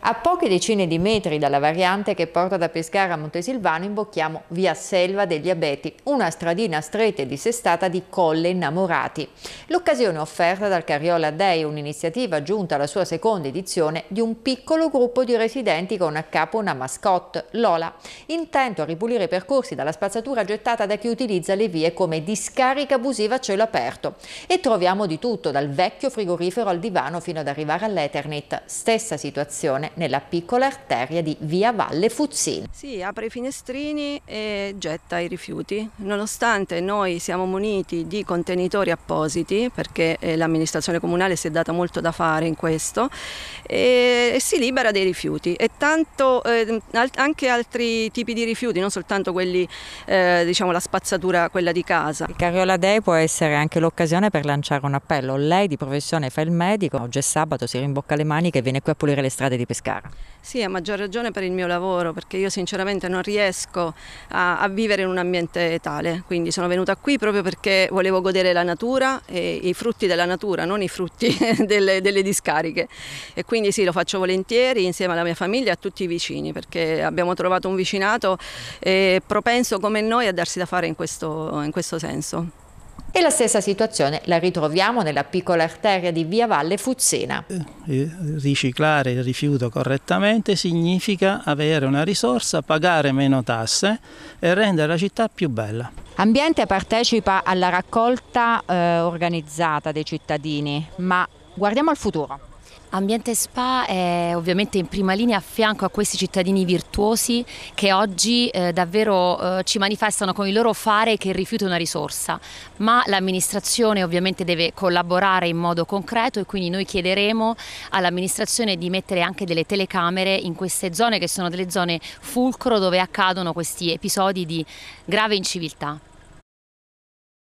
A poche decine di metri dalla variante che porta da Pescara a Montesilvano imbocchiamo via Selva degli Abeti, una stradina stretta e dissestata di colle innamorati. L'occasione offerta dal Cariola Day, un'iniziativa giunta alla sua seconda edizione di un piccolo gruppo di residenti con a capo una mascotte, Lola, intento a ripulire i percorsi dalla spazzatura gettata da chi utilizza le vie come discarica abusiva a cielo aperto. E troviamo di tutto, dal vecchio frigorifero al divano fino ad arrivare all'Eternit. Stessa situazione nella piccola arteria di via Valle Fuzzini. Sì, apre i finestrini e getta i rifiuti. Nonostante noi siamo muniti di contenitori appositi, perché eh, l'amministrazione comunale si è data molto da fare in questo, e, si libera dei rifiuti. E tanto eh, anche altri tipi di rifiuti, non soltanto quelli, eh, diciamo, la spazzatura, quella di casa. Il Carriola Day può essere anche l'occasione per lanciare un appello. Lei di professione fa il medico, oggi è sabato, si rimbocca le maniche e viene qui a pulire le strade di Pescara. Pescara. Sì, a maggior ragione per il mio lavoro, perché io sinceramente non riesco a, a, vivere in un ambiente tale, quindi sono venuta qui proprio perché volevo godere la natura e i frutti della natura, non i frutti delle, delle discariche. E quindi sì, lo faccio volentieri insieme alla mia famiglia e a tutti i vicini, perché abbiamo trovato un vicinato eh, propenso come noi a darsi da fare in questo, in questo senso. E la stessa situazione la ritroviamo nella piccola arteria di via Valle Fuzzena. Eh, eh, riciclare il rifiuto correttamente significa avere una risorsa, pagare meno tasse e rendere la città più bella. Ambiente partecipa alla raccolta eh, organizzata dei cittadini, ma guardiamo al futuro. Ambiente Spa è ovviamente in prima linea a fianco a questi cittadini virtuosi che oggi eh, davvero eh, ci manifestano con il loro fare che il rifiuto è una risorsa, ma l'amministrazione ovviamente deve collaborare in modo concreto e quindi noi chiederemo all'amministrazione di mettere anche delle telecamere in queste zone che sono delle zone fulcro dove accadono questi episodi di grave inciviltà.